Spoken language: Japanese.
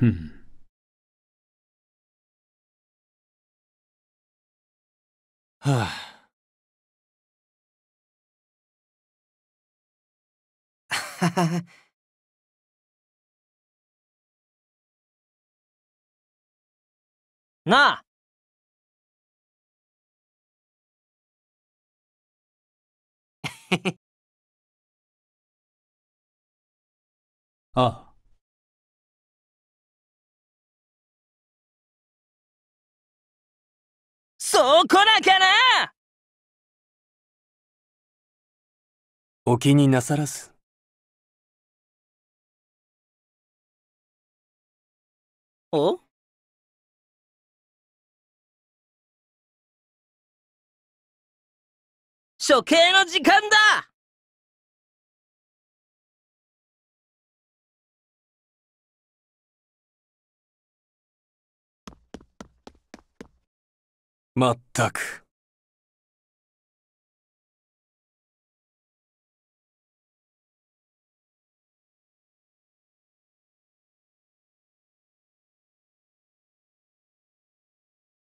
は m なあああそこだかなお気になさらず。お処刑の時間だまったく